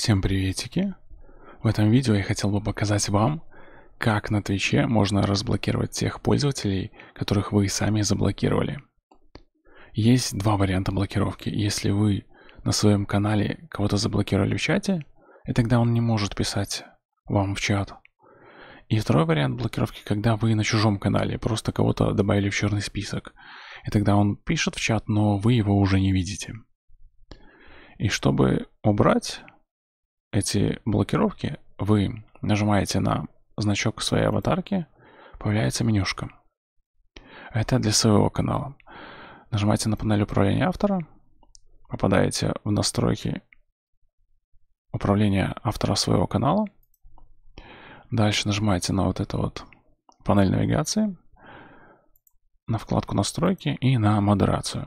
Всем приветики! В этом видео я хотел бы показать вам, как на Твиче можно разблокировать тех пользователей, которых вы сами заблокировали. Есть два варианта блокировки. Если вы на своем канале кого-то заблокировали в чате, и тогда он не может писать вам в чат. И второй вариант блокировки, когда вы на чужом канале просто кого-то добавили в черный список, и тогда он пишет в чат, но вы его уже не видите. И чтобы убрать эти блокировки вы нажимаете на значок своей аватарки, появляется менюшка. Это для своего канала. Нажимаете на панель управления автора, попадаете в настройки управления автора своего канала. Дальше нажимаете на вот эту вот панель навигации, на вкладку настройки и на модерацию.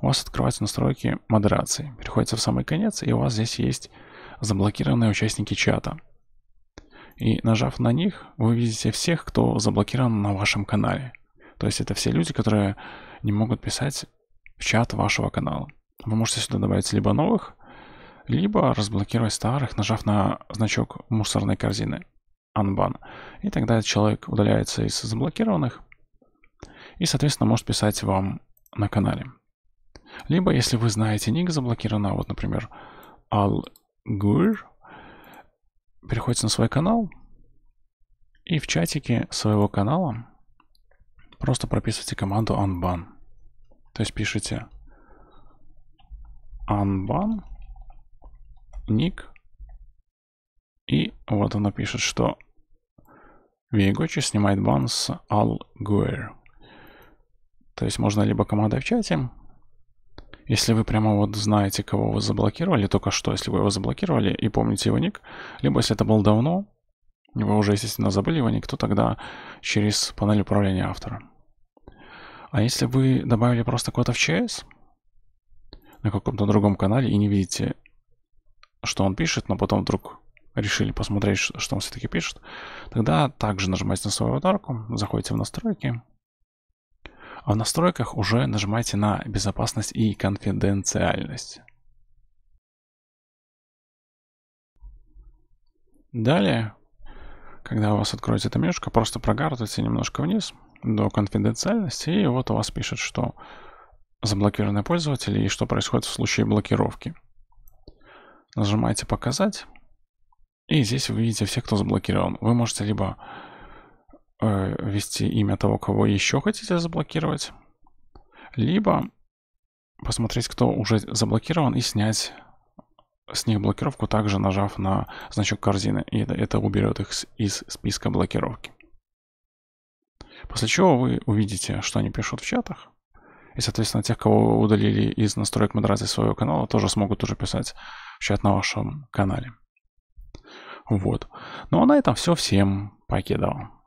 У вас открываются настройки модерации. Переходите в самый конец, и у вас здесь есть заблокированные участники чата. И нажав на них, вы видите всех, кто заблокирован на вашем канале. То есть это все люди, которые не могут писать в чат вашего канала. Вы можете сюда добавить либо новых, либо разблокировать старых, нажав на значок мусорной корзины Unban. И тогда человек удаляется из заблокированных и, соответственно, может писать вам на канале. Либо, если вы знаете ник заблокированного, вот, например, Ал Гуль переходите на свой канал и в чатике своего канала просто прописывайте команду unban. То есть пишите unban ник и вот она пишет, что Виегочи снимает бан с algoer. То есть можно либо командой в чате, если вы прямо вот знаете, кого вы заблокировали, только что, если вы его заблокировали и помните его ник, либо если это было давно, вы уже, естественно, забыли его ник, то тогда через панель управления автора. А если вы добавили просто кого-то в ЧС на каком-то другом канале и не видите, что он пишет, но потом вдруг решили посмотреть, что он все-таки пишет, тогда также нажимаете на свою аватарку, заходите в настройки, а в настройках уже нажимайте на безопасность и конфиденциальность. Далее, когда у вас откроется эта менюшка, просто прогартывайте немножко вниз до конфиденциальности, и вот у вас пишет, что заблокированы пользователи и что происходит в случае блокировки. Нажимаете «Показать», и здесь вы видите всех, кто заблокирован. Вы можете либо Э, ввести имя того, кого еще хотите заблокировать, либо посмотреть, кто уже заблокирован и снять с них блокировку, также нажав на значок корзины. И это, это уберет их из списка блокировки. После чего вы увидите, что они пишут в чатах. И, соответственно, тех, кого вы удалили из настроек модерации своего канала, тоже смогут уже писать в чат на вашем канале. Вот. Ну а на этом все. Всем покидал.